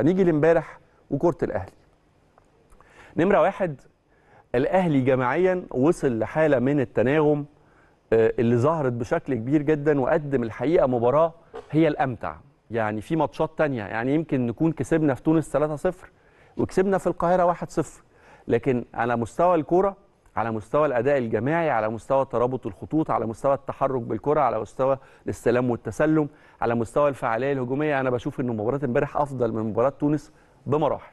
هنيجي لامبارح وكرة الأهلي نمرة واحد الأهلي جماعيا وصل لحالة من التناغم آه، اللي ظهرت بشكل كبير جدا وقدم الحقيقة مباراة هي الأمتع يعني في ماتشات تانية يعني يمكن نكون كسبنا في تونس 3-0 وكسبنا في القاهرة 1-0 لكن على مستوى الكورة على مستوى الاداء الجماعي على مستوى ترابط الخطوط على مستوى التحرك بالكره على مستوى الاستلام والتسلم على مستوى الفعاليه الهجوميه انا بشوف ان مباراه امبارح افضل من مباراه تونس بمراحل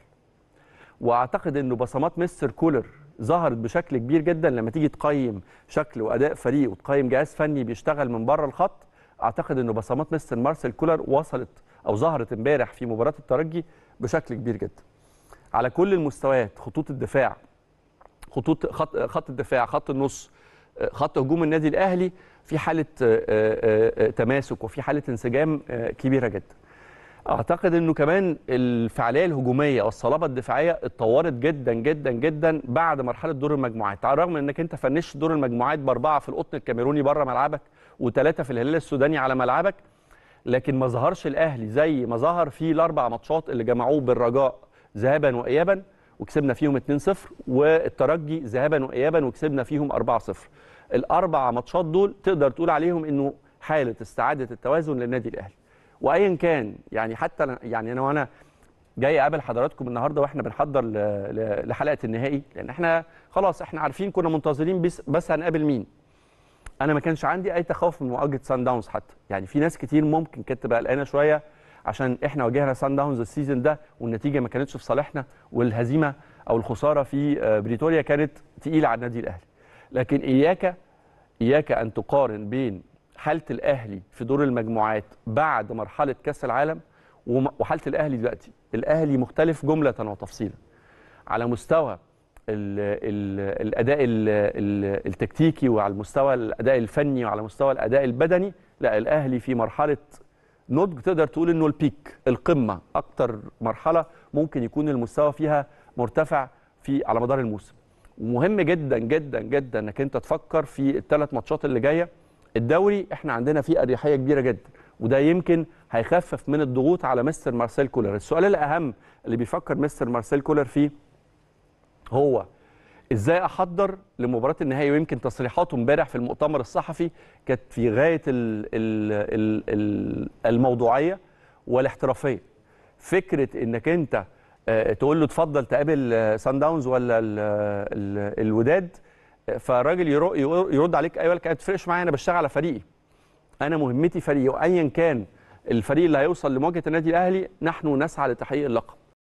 واعتقد انه بصمات مستر كولر ظهرت بشكل كبير جدا لما تيجي تقيم شكل واداء فريق وتقيم جهاز فني بيشتغل من بره الخط اعتقد انه بصمات مستر مارسيل كولر وصلت او ظهرت امبارح في مباراه الترجي بشكل كبير جدا على كل المستويات خطوط الدفاع خطوط خط, خط الدفاع خط النص خط هجوم النادي الاهلي في حاله آه، آه، آه، تماسك وفي حاله انسجام كبيره جدا اعتقد انه كمان الفعاليه الهجوميه والصلابه الدفاعيه اتطورت جدا جدا جدا بعد مرحله دور المجموعات على الرغم انك انت فنشت دور المجموعات باربعه في القطن الكاميروني بره ملعبك وثلاثه في الهلال السوداني على ملعبك لكن ما ظهرش الاهلي زي ما ظهر في الاربع ماتشات اللي جمعوه بالرجاء ذهابا وايابا وكسبنا فيهم 2-0 والترجي ذهابا وايابا وكسبنا فيهم 4-0 الاربع ماتشات دول تقدر تقول عليهم انه حاله استعاده التوازن للنادي الاهلي وايا كان يعني حتى يعني انا وانا جاي اقابل حضراتكم النهارده واحنا بنحضر لحلقه النهائي لان احنا خلاص احنا عارفين كنا منتظرين بس, بس هنقابل مين انا ما كانش عندي اي تخوف من مواجهه سان داونز حتى يعني في ناس كتير ممكن كانت تبقى قلقانه شويه عشان احنا واجهنا سان داونز السيزون ده والنتيجه ما كانتش في صالحنا والهزيمه او الخساره في آه، بريتوريا كانت تقيله على النادي الاهلي لكن اياك اياك ان تقارن بين حاله الاهلي في دور المجموعات بعد مرحله كاس العالم وحاله الاهلي دلوقتي الاهلي مختلف جمله وتفصيلا على مستوى الـ الـ الاداء الـ الـ التكتيكي وعلى المستوى الاداء الفني وعلى مستوى الاداء البدني لا الاهلي في مرحله نضج تقدر تقول انه البيك القمه اكتر مرحله ممكن يكون المستوى فيها مرتفع في على مدار الموسم ومهم جدا جدا جدا انك انت تفكر في الثلاث ماتشات اللي جايه الدوري احنا عندنا فيه اريحيه كبيره جدا وده يمكن هيخفف من الضغوط على مستر مارسيل كولر السؤال الاهم اللي بيفكر مستر مارسيل كولر فيه هو ازاي احضر لمباراه النهائي ويمكن تصريحاته امبارح في المؤتمر الصحفي كانت في غايه الـ الـ الـ الموضوعيه والاحترافيه فكره انك انت آه، تقول له اتفضل تقابل سان آه، داونز ولا الـ الـ الوداد فالراجل يرد عليك ايوه لك ما تفرقش معايا انا بشتغل على فريقي انا مهمتي فريقي وايا كان الفريق اللي هيوصل لمواجهه النادي الاهلي نحن نسعى لتحقيق اللقب